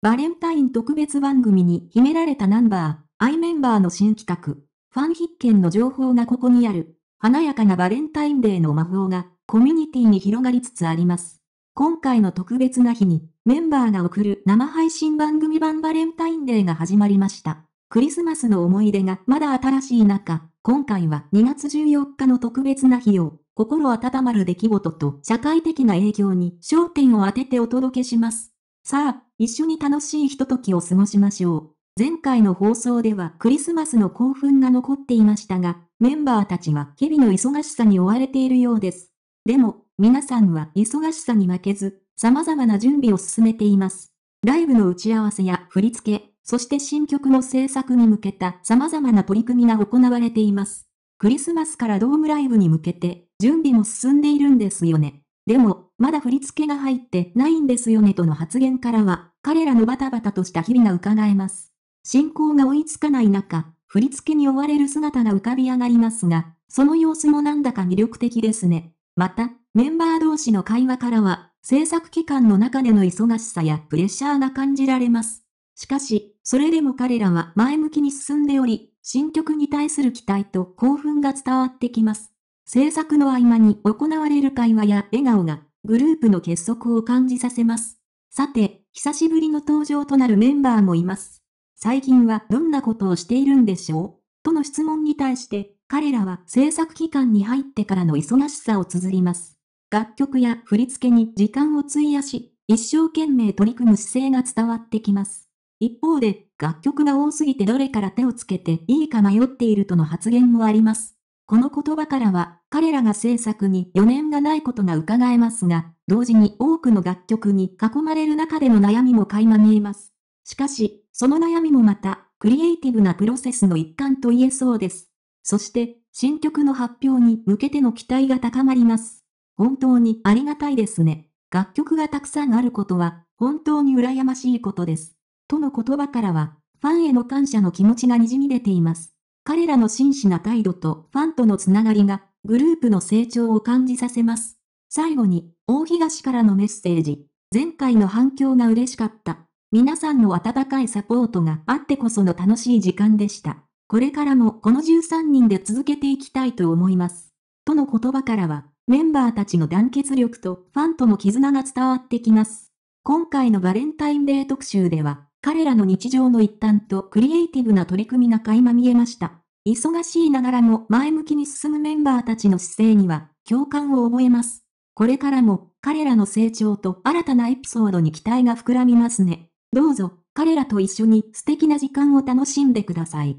バレンタイン特別番組に秘められたナンバー、アイメンバーの新企画。ファン必見の情報がここにある。華やかなバレンタインデーの魔法が、コミュニティに広がりつつあります。今回の特別な日に、メンバーが送る生配信番組版バレンタインデーが始まりました。クリスマスの思い出がまだ新しい中、今回は2月14日の特別な日を、心温まる出来事と社会的な影響に焦点を当ててお届けします。さあ、一緒に楽しいひとときを過ごしましょう。前回の放送ではクリスマスの興奮が残っていましたが、メンバーたちは日々の忙しさに追われているようです。でも、皆さんは忙しさに負けず、様々な準備を進めています。ライブの打ち合わせや振り付け、そして新曲の制作に向けた様々な取り組みが行われています。クリスマスからドームライブに向けて準備も進んでいるんですよね。でも、まだ振り付けが入ってないんですよねとの発言からは、彼らのバタバタとした日々が伺えます。進行が追いつかない中、振り付けに追われる姿が浮かび上がりますが、その様子もなんだか魅力的ですね。また、メンバー同士の会話からは、制作期間の中での忙しさやプレッシャーが感じられます。しかし、それでも彼らは前向きに進んでおり、新曲に対する期待と興奮が伝わってきます。制作の合間に行われる会話や笑顔がグループの結束を感じさせます。さて、久しぶりの登場となるメンバーもいます。最近はどんなことをしているんでしょうとの質問に対して、彼らは制作期間に入ってからの忙しさを綴ります。楽曲や振り付けに時間を費やし、一生懸命取り組む姿勢が伝わってきます。一方で、楽曲が多すぎてどれから手をつけていいか迷っているとの発言もあります。この言葉からは、彼らが制作に余念がないことが伺えますが、同時に多くの楽曲に囲まれる中での悩みも垣間見えます。しかし、その悩みもまた、クリエイティブなプロセスの一環と言えそうです。そして、新曲の発表に向けての期待が高まります。本当にありがたいですね。楽曲がたくさんあることは、本当に羨ましいことです。との言葉からは、ファンへの感謝の気持ちがにじみ出ています。彼らの真摯な態度とファンとのつながりが、グループの成長を感じさせます。最後に、大東からのメッセージ。前回の反響が嬉しかった。皆さんの温かいサポートがあってこその楽しい時間でした。これからもこの13人で続けていきたいと思います。との言葉からは、メンバーたちの団結力とファンとの絆が伝わってきます。今回のバレンタインデー特集では、彼らの日常の一端とクリエイティブな取り組みが垣間見えました。忙しいながらも前向きに進むメンバーたちの姿勢には共感を覚えます。これからも彼らの成長と新たなエピソードに期待が膨らみますね。どうぞ彼らと一緒に素敵な時間を楽しんでください。